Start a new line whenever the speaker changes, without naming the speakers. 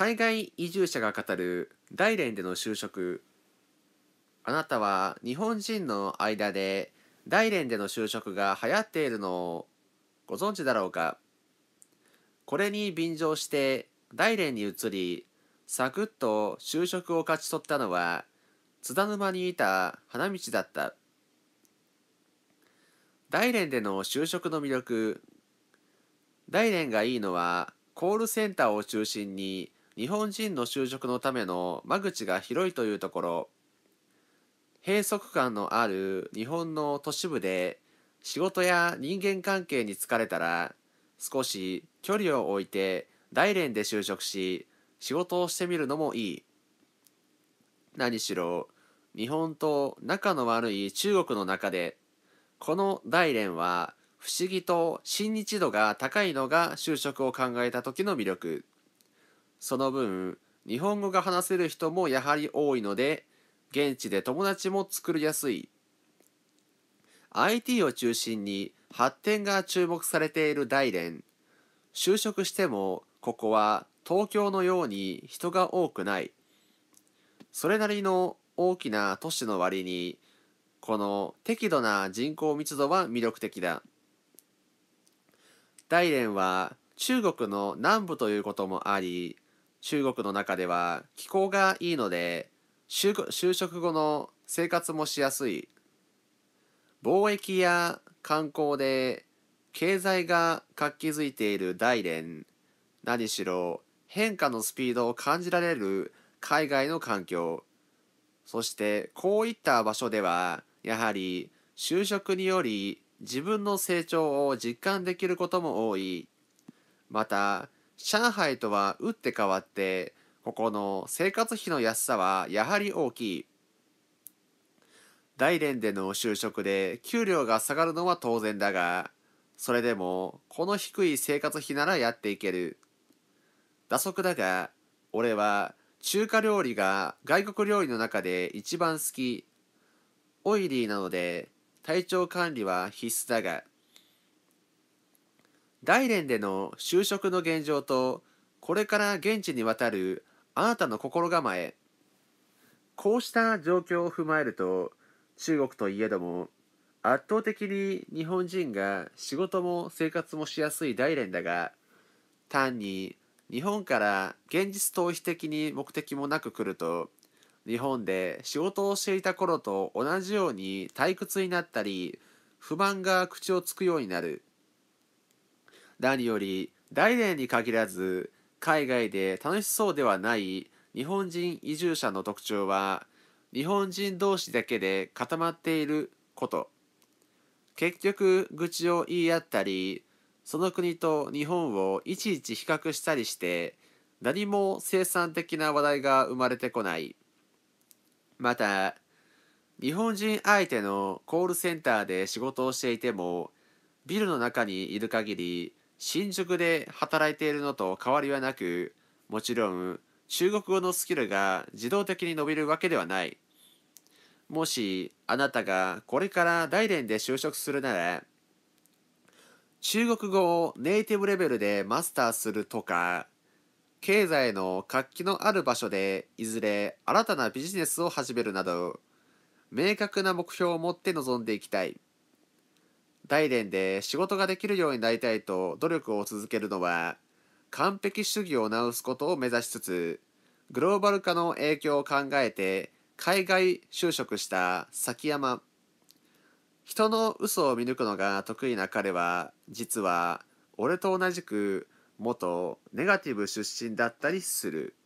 海外移住者が語る大連での就職あなたは日本人の間で大連での就職が流行っているのをご存知だろうかこれに便乗して大連に移りサクッと就職を勝ち取ったのは津田沼にいた花道だった大連での就職の魅力大連がいいのはコールセンターを中心に日本人の就職のための間口が広いというところ閉塞感のある日本の都市部で仕事や人間関係に疲れたら少し距離を置いて大連で就職し仕事をしてみるのもいい何しろ日本と仲の悪い中国の中でこの大連は不思議と親日度が高いのが就職を考えた時の魅力その分日本語が話せる人もやはり多いので現地で友達も作りやすい IT を中心に発展が注目されている大連就職してもここは東京のように人が多くないそれなりの大きな都市の割にこの適度な人口密度は魅力的だ大連は中国の南部ということもあり中国の中では気候がいいので就職後の生活もしやすい貿易や観光で経済が活気づいている大連何しろ変化のスピードを感じられる海外の環境そしてこういった場所ではやはり就職により自分の成長を実感できることも多いまた上海とは打って変わってここの生活費の安さはやはり大きい大連での就職で給料が下がるのは当然だがそれでもこの低い生活費ならやっていける打足だが俺は中華料理が外国料理の中で一番好きオイリーなので体調管理は必須だが大連での就職の現状とこれから現地に渡るあなたの心構えこうした状況を踏まえると中国といえども圧倒的に日本人が仕事も生活もしやすい大連だが単に日本から現実逃避的に目的もなく来ると日本で仕事をしていた頃と同じように退屈になったり不満が口をつくようになる。何より大連に限らず海外で楽しそうではない日本人移住者の特徴は日本人同士だけで固まっていること結局愚痴を言い合ったりその国と日本をいちいち比較したりして何も生産的な話題が生まれてこないまた日本人相手のコールセンターで仕事をしていてもビルの中にいる限り新宿で働いているのと変わりはなくもちろん中国語のスキルが自動的に伸びるわけではないもしあなたがこれから大連で就職するなら中国語をネイティブレベルでマスターするとか経済の活気のある場所でいずれ新たなビジネスを始めるなど明確な目標を持って臨んでいきたい。大連で仕事ができるようになりたいと努力を続けるのは完璧主義を直すことを目指しつつグローバル化の影響を考えて海外就職した崎山人の嘘を見抜くのが得意な彼は実は俺と同じく元ネガティブ出身だったりする。